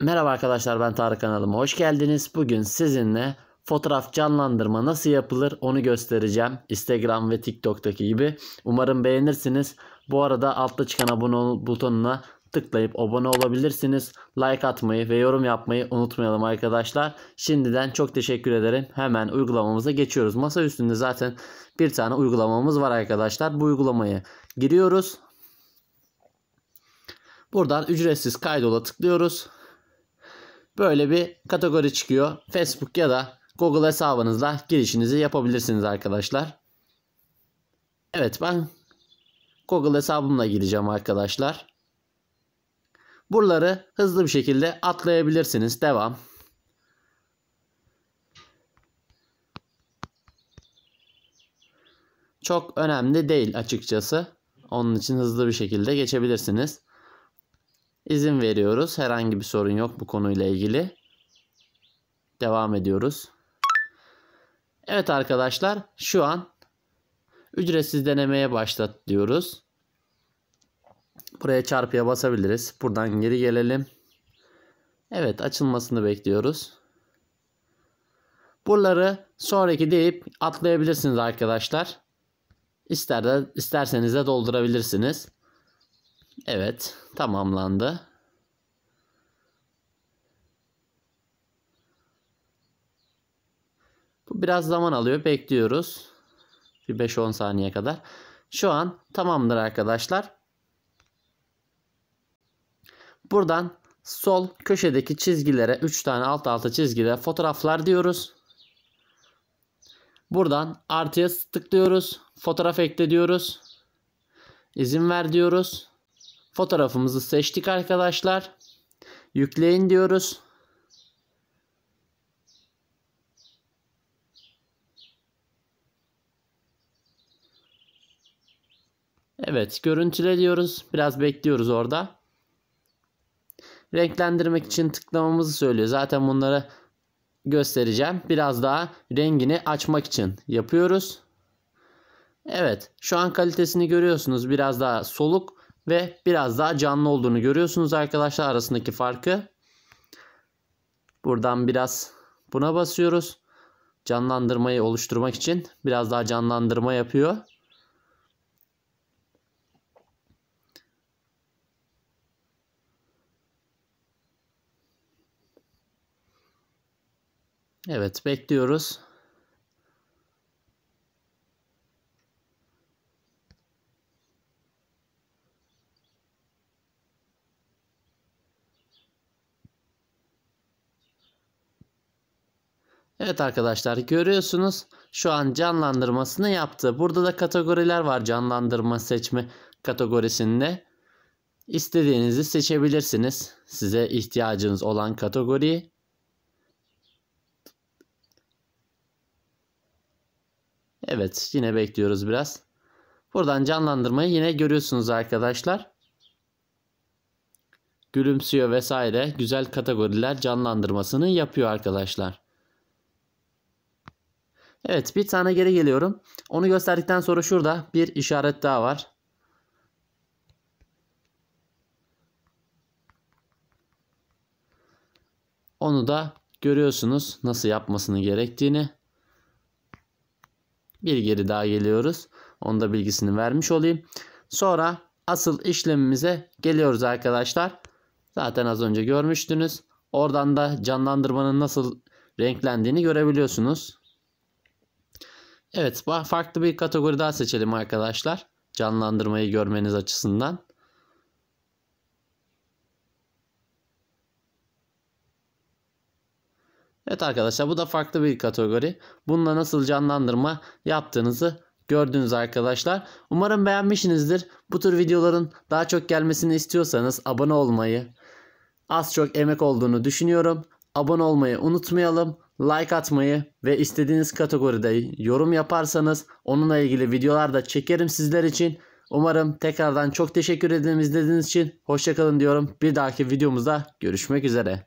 Merhaba arkadaşlar ben Tarık kanalıma hoş geldiniz. Bugün sizinle fotoğraf canlandırma nasıl yapılır onu göstereceğim. Instagram ve TikTok'taki gibi. Umarım beğenirsiniz. Bu arada altta çıkan abone ol butonuna tıklayıp abone olabilirsiniz. Like atmayı ve yorum yapmayı unutmayalım arkadaşlar. Şimdiden çok teşekkür ederim. Hemen uygulamamıza geçiyoruz. Masa üstünde zaten bir tane uygulamamız var arkadaşlar. Bu uygulamayı giriyoruz. Buradan ücretsiz kaydola tıklıyoruz böyle bir kategori çıkıyor. Facebook ya da Google hesabınızla girişinizi yapabilirsiniz arkadaşlar. Evet ben Google hesabımla gireceğim arkadaşlar. Buraları hızlı bir şekilde atlayabilirsiniz. Devam. Çok önemli değil açıkçası. Onun için hızlı bir şekilde geçebilirsiniz. İzin veriyoruz. Herhangi bir sorun yok bu konuyla ilgili. Devam ediyoruz. Evet arkadaşlar şu an ücretsiz denemeye başlat diyoruz. Buraya çarpıya basabiliriz. Buradan geri gelelim. Evet açılmasını bekliyoruz. Buraları sonraki deyip atlayabilirsiniz arkadaşlar. İster de, isterseniz de doldurabilirsiniz. Evet, tamamlandı. Bu biraz zaman alıyor. Bekliyoruz. Bir 5-10 saniye kadar. Şu an tamamdır arkadaşlar. Buradan sol köşedeki çizgilere 3 tane alt alta çizgide fotoğraflar diyoruz. Buradan artıya tıklıyoruz. Fotoğraf ekle diyoruz. İzin ver diyoruz. Fotoğrafımızı seçtik arkadaşlar. Yükleyin diyoruz. Evet görüntüle diyoruz. Biraz bekliyoruz orada. Renklendirmek için tıklamamızı söylüyor. Zaten bunları göstereceğim. Biraz daha rengini açmak için yapıyoruz. Evet şu an kalitesini görüyorsunuz. Biraz daha soluk ve biraz daha canlı olduğunu görüyorsunuz arkadaşlar arasındaki farkı. Buradan biraz buna basıyoruz. Canlandırmayı oluşturmak için biraz daha canlandırma yapıyor. Evet bekliyoruz. Evet arkadaşlar görüyorsunuz şu an canlandırmasını yaptı. Burada da kategoriler var canlandırma seçme kategorisinde. İstediğinizi seçebilirsiniz. Size ihtiyacınız olan kategoriyi. Evet yine bekliyoruz biraz. Buradan canlandırmayı yine görüyorsunuz arkadaşlar. Gülümsüyor vesaire güzel kategoriler canlandırmasını yapıyor arkadaşlar. Evet bir tane geri geliyorum. Onu gösterdikten sonra şurada bir işaret daha var. Onu da görüyorsunuz nasıl yapmasını gerektiğini. Bir geri daha geliyoruz. Onu da bilgisini vermiş olayım. Sonra asıl işlemimize geliyoruz arkadaşlar. Zaten az önce görmüştünüz. Oradan da canlandırmanın nasıl renklendiğini görebiliyorsunuz. Evet farklı bir kategori daha seçelim arkadaşlar. Canlandırmayı görmeniz açısından. Evet arkadaşlar bu da farklı bir kategori. Bununla nasıl canlandırma yaptığınızı gördünüz arkadaşlar. Umarım beğenmişsinizdir. Bu tür videoların daha çok gelmesini istiyorsanız abone olmayı az çok emek olduğunu düşünüyorum. Abone olmayı unutmayalım like atmayı ve istediğiniz kategoride yorum yaparsanız onunla ilgili videolar da çekerim sizler için. Umarım tekrardan çok teşekkür ederim izlediğiniz için. Hoşçakalın diyorum. Bir dahaki videomuzda görüşmek üzere.